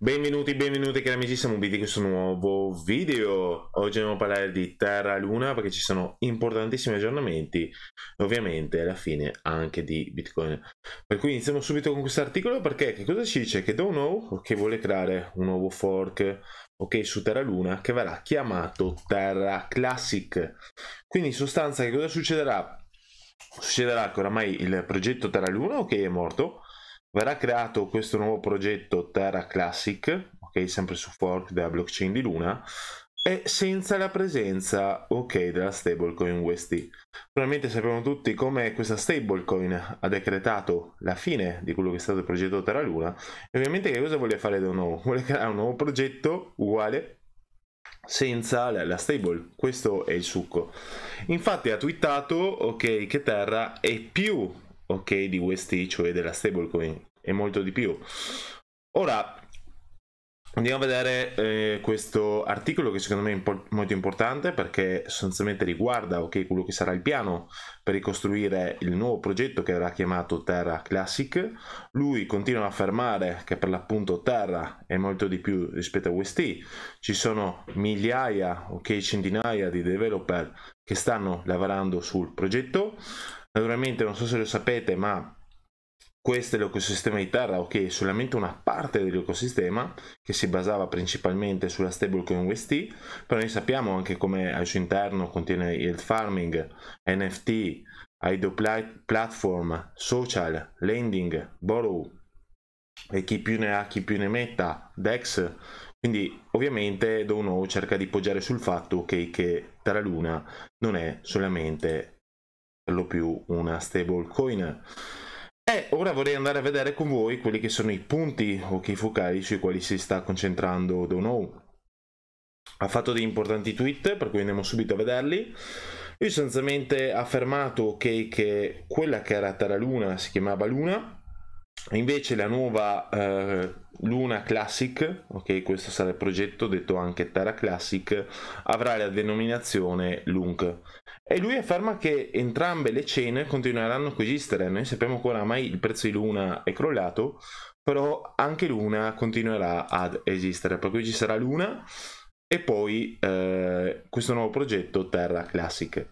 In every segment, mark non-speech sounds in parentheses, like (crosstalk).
Benvenuti, benvenuti cari amici, siamo qui di questo nuovo video. Oggi andiamo a parlare di Terra Luna perché ci sono importantissimi aggiornamenti e ovviamente alla fine anche di Bitcoin. Per cui iniziamo subito con questo articolo perché che cosa ci dice? Che Don't Know che vuole creare un nuovo fork ok su Terra Luna che verrà chiamato Terra Classic. Quindi in sostanza che cosa succederà? succederà che oramai il progetto Terra Luna, ok, è morto, verrà creato questo nuovo progetto Terra Classic, ok, sempre su fork della blockchain di Luna, e senza la presenza, ok, della stablecoin UST. Probabilmente sappiamo tutti come questa stablecoin ha decretato la fine di quello che è stato il progetto Terra Luna, e ovviamente che cosa vuole fare da nuovo? (laughs) Vuole creare un nuovo progetto uguale senza la stable, questo è il succo. Infatti ha twittato, ok, che Terra è più, ok, di UST, cioè della stablecoin, è molto di più. Ora, Andiamo a vedere eh, questo articolo che secondo me è impo molto importante perché sostanzialmente riguarda okay, quello che sarà il piano per ricostruire il nuovo progetto che verrà chiamato Terra Classic. Lui continua ad affermare che per l'appunto Terra è molto di più rispetto a WST. Ci sono migliaia, ok, centinaia di developer che stanno lavorando sul progetto. Naturalmente non so se lo sapete ma questo è l'ecosistema di Terra, ok, solamente una parte dell'ecosistema che si basava principalmente sulla stablecoin UST, però noi sappiamo anche come al suo interno contiene yield farming, NFT, IDO platform, social, lending, borrow e chi più ne ha chi più ne metta, DEX. Quindi ovviamente Dono cerca di poggiare sul fatto okay, che Terra Luna non è solamente per lo più una stablecoin e eh. ora vorrei andare a vedere con voi quelli che sono i punti o che i focali sui quali si sta concentrando Dono. Ha fatto dei importanti tweet, per cui andiamo subito a vederli. Lui sostanzialmente ha affermato okay, che quella che era Terra Luna si chiamava Luna, invece la nuova eh, Luna Classic, ok, questo sarà il progetto detto anche Terra Classic, avrà la denominazione Lunk, e lui afferma che entrambe le cene continueranno a coesistere. Noi sappiamo che oramai il prezzo di Luna è crollato, però anche Luna continuerà ad esistere, per cui ci sarà Luna e poi eh, questo nuovo progetto Terra Classic.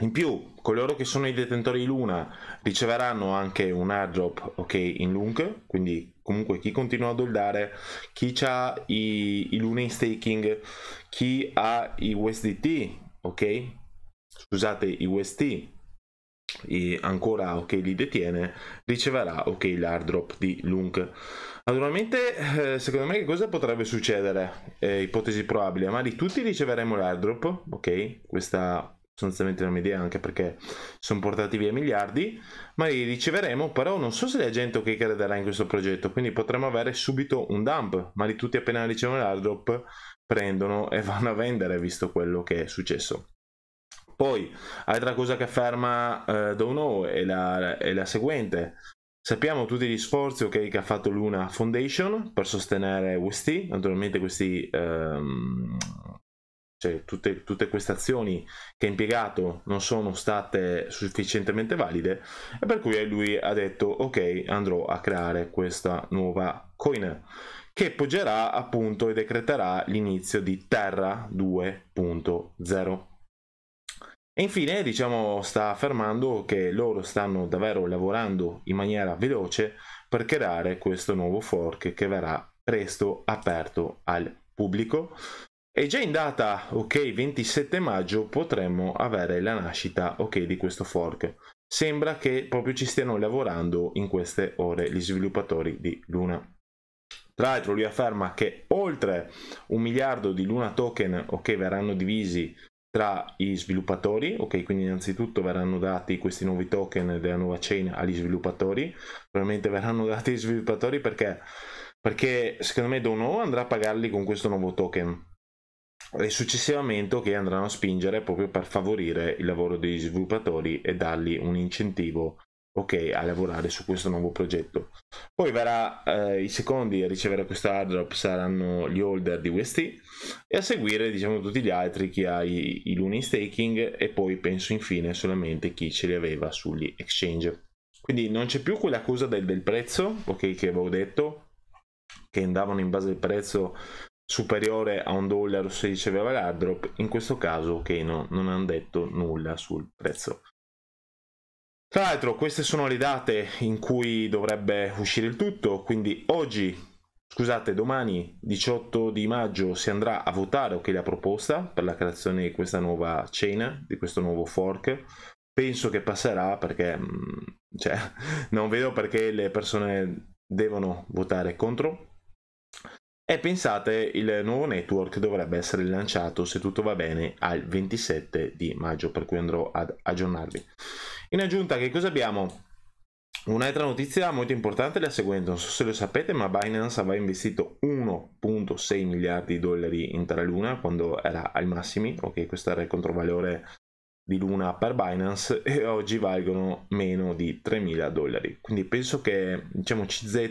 In più, coloro che sono i detentori di Luna riceveranno anche un airdrop ok, in Lunk, quindi comunque chi continua a holdare, chi ha i, i Luna in staking, chi ha i USDT, ok? scusate i UST e ancora ok li detiene riceverà ok l'airdrop di Lunk naturalmente eh, secondo me che cosa potrebbe succedere eh, ipotesi probabile ma di tutti riceveremo l'airdrop ok questa sostanzialmente non mi idea anche perché sono portati via miliardi ma li riceveremo però non so se la gente ok crederà in questo progetto quindi potremmo avere subito un dump ma di tutti appena ricevono l'airdrop prendono e vanno a vendere visto quello che è successo poi, altra cosa che afferma eh, Dono è la, è la seguente. Sappiamo tutti gli sforzi okay, che ha fatto Luna Foundation per sostenere WST, naturalmente questi, ehm, cioè, tutte, tutte, queste azioni che ha impiegato non sono state sufficientemente valide e per cui lui ha detto ok andrò a creare questa nuova coin che poggerà appunto e decreterà l'inizio di Terra 2.0. E infine, diciamo, sta affermando che loro stanno davvero lavorando in maniera veloce per creare questo nuovo fork che verrà presto aperto al pubblico. E già in data, ok, 27 maggio potremmo avere la nascita, ok, di questo fork. Sembra che proprio ci stiano lavorando in queste ore gli sviluppatori di Luna. Tra l'altro lui afferma che oltre un miliardo di Luna token, ok, verranno divisi tra gli sviluppatori, ok, quindi innanzitutto verranno dati questi nuovi token della nuova chain agli sviluppatori, probabilmente verranno dati agli sviluppatori perché, perché secondo me Dono andrà a pagarli con questo nuovo token e successivamente ok andranno a spingere proprio per favorire il lavoro degli sviluppatori e dargli un incentivo ok a lavorare su questo nuovo progetto poi verrà eh, i secondi a ricevere questo hard drop saranno gli holder di UST e a seguire diciamo tutti gli altri chi ha i, i luni staking e poi penso infine solamente chi ce li aveva sugli exchange quindi non c'è più quella cosa del, del prezzo ok che avevo detto che andavano in base al prezzo superiore a un dollaro se riceveva l'hard drop in questo caso ok no non hanno detto nulla sul prezzo tra l'altro queste sono le date in cui dovrebbe uscire il tutto, quindi oggi, scusate, domani 18 di maggio si andrà a votare ok la proposta per la creazione di questa nuova chain, di questo nuovo fork. Penso che passerà perché mm, cioè, (laughs) non vedo perché le persone devono votare contro. E pensate, il nuovo network dovrebbe essere lanciato, se tutto va bene, al 27 di maggio, per cui andrò ad aggiornarvi. In aggiunta che cosa abbiamo? Un'altra notizia molto importante è la seguente, non so se lo sapete, ma Binance aveva investito 1.6 miliardi di dollari in Terra Luna quando era ai massimi, ok, questo era il controvalore di Luna per Binance (laughs) e oggi valgono meno di 3.000 dollari. Quindi penso che, diciamo, CZ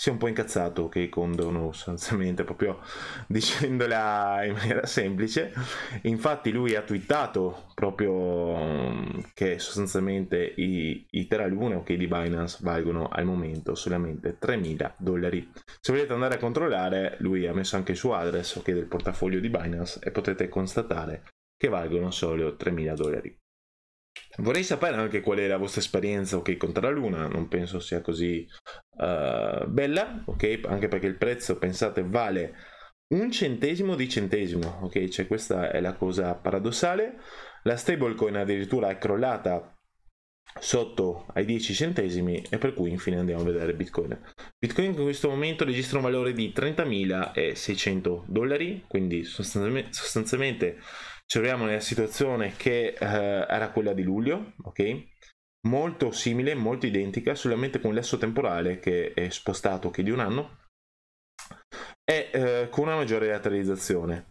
si è un po' incazzato che Condono sostanzialmente proprio (laughs) dicendola in maniera semplice infatti lui ha twittato proprio mm, che sostanzialmente i, i Terra Luna ok di Binance valgono al momento solamente 3.000 dollari se volete andare a controllare lui ha messo anche il suo address ok del portafoglio di Binance e potete constatare che valgono solo 3.000 dollari Vorrei sapere anche qual è la vostra esperienza ok, con Terra Luna, non penso sia così eh, bella, ok? Anche perché il prezzo, pensate, vale un centesimo di centesimo, ok? Cioè questa è la cosa paradossale. La stablecoin addirittura è crollata sotto ai 10 centesimi e per cui infine andiamo a vedere Bitcoin. Bitcoin in questo momento registra un valore di 30.600 dollari, quindi sostanzialmente ci troviamo nella situazione che eh, era quella di luglio, ok? molto simile, molto identica, solamente con un temporale che è spostato che di un anno e eh, con una maggiore lateralizzazione.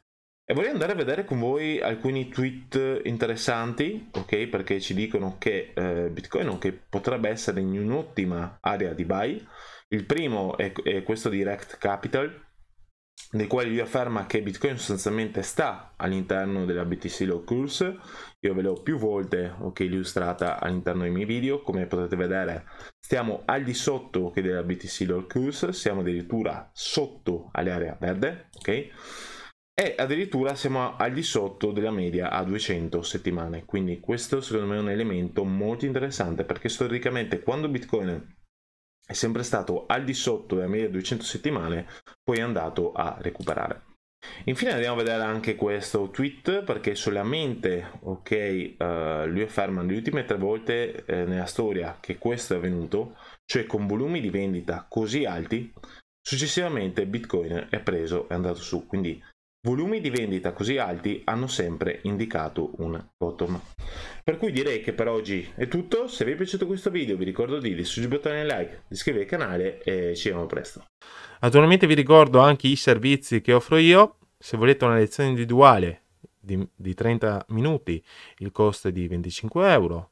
E vorrei andare a vedere con voi alcuni tweet interessanti, ok? Perché ci dicono che eh, Bitcoin okay, potrebbe essere in un'ottima area di buy. Il primo è, è questo di Rect Capital, nei quali lui afferma che Bitcoin sostanzialmente sta all'interno della BTC Law Curse. Io ve l'ho più volte ok, illustrata all'interno dei miei video, come potete vedere stiamo al di sotto okay, della BTC Law Curse, siamo addirittura sotto all'area verde, ok? E addirittura siamo al di sotto della media a 200 settimane, quindi questo secondo me è un elemento molto interessante perché storicamente quando Bitcoin è sempre stato al di sotto delle 1200 settimane, poi è andato a recuperare. Infine andiamo a vedere anche questo tweet perché solamente ok, uh, lui afferma le ultime tre volte eh, nella storia che questo è avvenuto, cioè con volumi di vendita così alti, successivamente Bitcoin è preso e andato su, quindi volumi di vendita così alti hanno sempre indicato un bottom. Per cui direi che per oggi è tutto, se vi è piaciuto questo video vi ricordo di distruggere il bottone like, iscrivervi al canale e ci vediamo presto. Naturalmente vi ricordo anche i servizi che offro io, se volete una lezione individuale di, di 30 minuti il costo è di 25 euro,